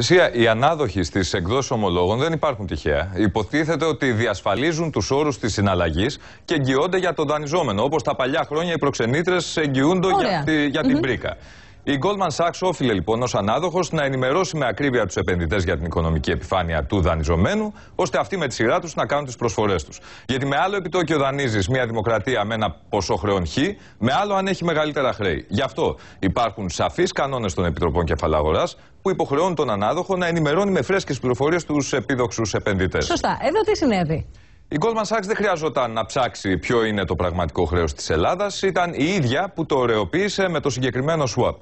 Σία, οι ανάδοχοι στις εκδόσεις ομολόγων δεν υπάρχουν τυχαία. Υποτίθεται ότι διασφαλίζουν τους όρους της συναλλαγής και εγγυώνται για τον δανειζόμενο. Όπως τα παλιά χρόνια οι προξενήτρες εγγυούνται για, για την mm πρίκα. Η Goldman Sachs όφιλε λοιπόν ως ανάδοχος να ενημερώσει με ακρίβεια τους επενδυτές για την οικονομική επιφάνεια του δανειζομένου, ώστε αυτοί με τη σειρά τους να κάνουν τις προσφορές τους. Γιατί με άλλο επιτόκιο δανείζεις μια δημοκρατία με ένα ποσό χρεών χ, με άλλο αν έχει μεγαλύτερα χρέη. Γι' αυτό υπάρχουν σαφείς κανόνες των Επιτροπών Κεφαλαγοράς, που υποχρεώνουν τον ανάδοχο να ενημερώνει με φρέσκες πληροφορίες τους επίδοξους επενδυτές. Σωστά. Εδώ τι συνέβη. Η Goldman Sachs δεν χρειαζόταν να ψάξει ποιο είναι το πραγματικό χρέος της Ελλάδας. Ήταν η ίδια που το ωρεοποίησε με το συγκεκριμένο swap.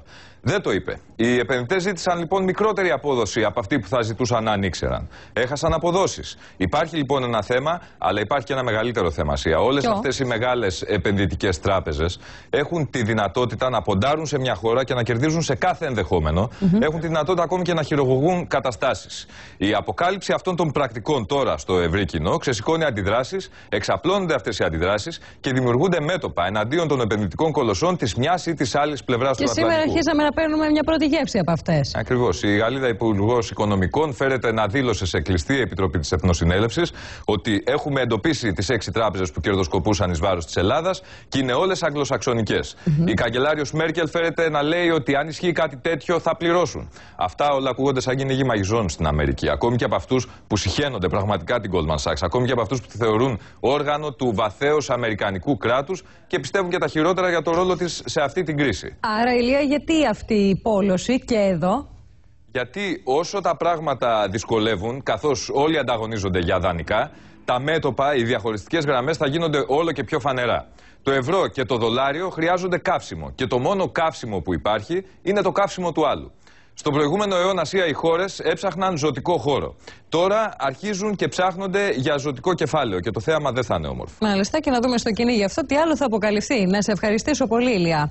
Δεν το είπε. Οι επενδυτές ζήτησαν λοιπόν μικρότερη απόδοση από αυτή που θα ζητούσαν αν ήξεραν. Έχασαν αποδόσεις. Υπάρχει λοιπόν ένα θέμα, αλλά υπάρχει και ένα μεγαλύτερο θέμα. Όλε αυτές οι μεγάλες επενδυτικές τράπεζες έχουν τη δυνατότητα να ποντάρουν σε μια χώρα και να κερδίζουν σε κάθε ενδεχόμενο. Έχουν τη δυνατότητα ακόμη και να χειρογωγούν καταστάσεις. Η αποκάλυψη αυτών των πρακτικών τώρα στο ευρύ κοινό ξεσηκώνει αντιδράσεις, εξαπλώνονται αυτές οι αντιδράσεις και δημιουργούνται μέτωπα εναντίον των επενδυτικών κολοσσών της μιας ή της άλλης πλευράς του Ατλαντικού παίρνουμε μια πρώτη γεύση από αυτές. Ακριβώς. Η Γαλλίδα Υπουργός Οικονομικών φέρεται να δήλωσε σε κλειστή επιτροπή της Εθνοσυνέλευσης ότι έχουμε εντοπίσει τις έξι τράπεζες που κερδοσκοπούσαν εις βάρος της Ελλάδας και είναι όλες αγγλοσαξονικές. Mm -hmm. Η καγκελάριος Μέρκελ φέρεται να λέει ότι αν ισχύει κάτι τέτοιο θα πληρώσουν. Αυτά όλα ακούγονται σαν κυνηγή μαγιζών στην Αμερική. Ακόμη και από αυτούς που συχαίνονται πραγματικά την Goldman Sachs. Ακόμη και από αυτούς που τη θεωρούν όργανο του βαθέως Αμερικανικού κράτους και πιστεύουν και τα χειρότερα για το ρόλο της σε αυτή την κρίση. Άρα, Ηλία, γιατί αυτή αυτή η πόλωση και εδώ. Γιατί όσο τα πράγματα δυσκολεύουν, καθώς όλοι ανταγωνίζονται για δανεικά, τα μέτωπα, οι διαχωριστικές γραμμές θα γίνονται όλο και πιο φανερά. Το ευρώ και το δολάριο χρειάζονται καύσιμο και το μόνο καύσιμο που υπάρχει είναι το καύσιμο του άλλου. Στον προηγούμενο αιώνα Ασία οι χώρες έψαχναν ζωτικό χώρο. Τώρα αρχίζουν και ψάχνονται για ζωτικό κεφάλαιο και το θέαμα δεν θα είναι όμορφο. Μάλιστα και να δούμε στο κυνήγι αυτό τι άλλο θα αποκαλυφθεί. Να σε ευχαριστήσω πολύ Ηλιά.